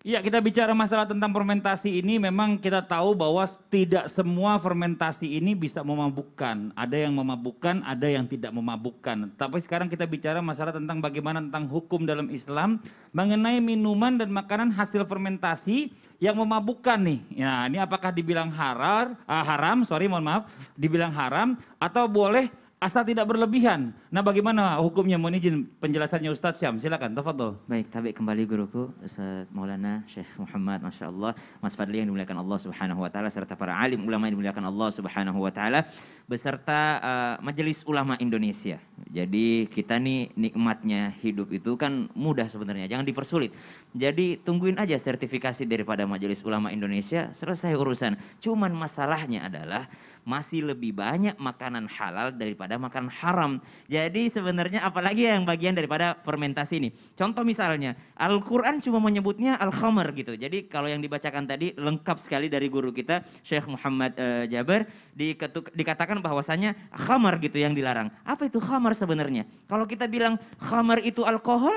Iya, kita bicara masalah tentang fermentasi ini memang kita tahu bahwa tidak semua fermentasi ini bisa memabukkan. Ada yang memabukkan, ada yang tidak memabukkan. Tapi sekarang kita bicara masalah tentang bagaimana tentang hukum dalam Islam mengenai minuman dan makanan hasil fermentasi yang memabukkan nih. Nah, ini apakah dibilang haram, uh, ah, haram, sorry mohon maaf, dibilang haram atau boleh asal tidak berlebihan. Nah bagaimana hukumnya? Mohon izin penjelasannya Ustaz Syam. Silakan, tafadhol. Baik, tapi kembali guruku Ustaz Maulana Syekh Muhammad Masya Allah. Mas Fadli yang dimuliakan Allah Subhanahu Wa Taala serta para alim ulama yang dimuliakan Allah Subhanahu Wa Taala beserta uh, Majelis Ulama Indonesia jadi kita nih nikmatnya hidup itu kan mudah sebenarnya, jangan dipersulit. Jadi tungguin aja sertifikasi daripada Majelis Ulama Indonesia, selesai urusan. Cuman masalahnya adalah masih lebih banyak makanan halal daripada makanan haram. Jadi sebenarnya apalagi yang bagian daripada fermentasi ini. Contoh misalnya, Al-Quran cuma menyebutnya Al-Khamar gitu. Jadi kalau yang dibacakan tadi lengkap sekali dari guru kita Syekh Muhammad uh, eh, Jabar diketuk, dikatakan bahwasannya khamar gitu yang dilarang. Apa itu khamar sebenarnya. Kalau kita bilang khamar itu alkohol,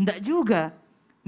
enggak juga.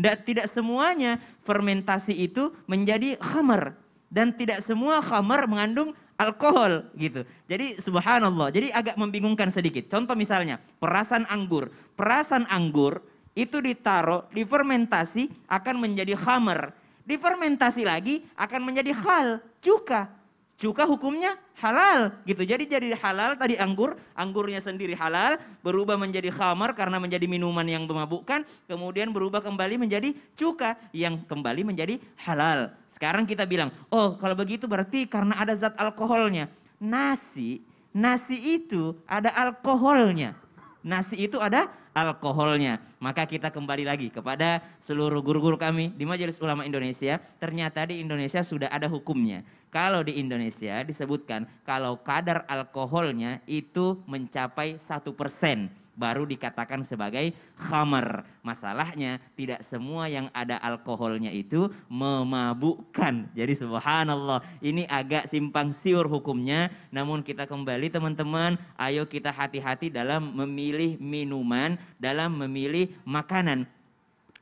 Enggak, tidak semuanya fermentasi itu menjadi khamar. Dan tidak semua khamar mengandung alkohol gitu. Jadi subhanallah. Jadi agak membingungkan sedikit. Contoh misalnya perasan anggur. Perasan anggur itu ditaruh, difermentasi akan menjadi khamar. Difermentasi lagi akan menjadi hal, cuka cuka hukumnya halal gitu. Jadi jadi halal tadi anggur, anggurnya sendiri halal, berubah menjadi khamar karena menjadi minuman yang memabukkan, kemudian berubah kembali menjadi cuka yang kembali menjadi halal. Sekarang kita bilang, "Oh, kalau begitu berarti karena ada zat alkoholnya." Nasi, nasi itu ada alkoholnya. Nasi itu ada alkoholnya. Maka kita kembali lagi kepada seluruh guru-guru kami di Majelis Ulama Indonesia, ternyata di Indonesia sudah ada hukumnya. Kalau di Indonesia disebutkan kalau kadar alkoholnya itu mencapai satu persen baru dikatakan sebagai khamar. Masalahnya tidak semua yang ada alkoholnya itu memabukkan. Jadi subhanallah ini agak simpang siur hukumnya. Namun kita kembali teman-teman ayo kita hati-hati dalam memilih minuman, dalam memilih makanan.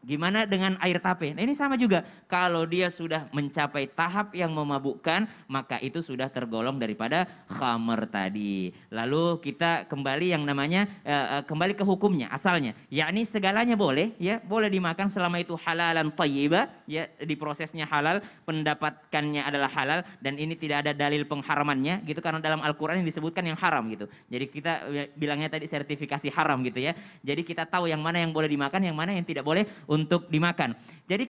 Gimana dengan air tape? Nah ini sama juga. Kalau dia sudah mencapai tahap yang memabukkan, maka itu sudah tergolong daripada khamar tadi. Lalu kita kembali yang namanya eh, eh, kembali ke hukumnya asalnya. Yakni segalanya boleh, ya boleh dimakan selama itu halalan thayyiba, ya diprosesnya halal, pendapatkannya adalah halal dan ini tidak ada dalil pengharamannya gitu karena dalam Al-Qur'an yang disebutkan yang haram gitu. Jadi kita eh, bilangnya tadi sertifikasi haram gitu ya. Jadi kita tahu yang mana yang boleh dimakan, yang mana yang tidak boleh untuk dimakan. Jadi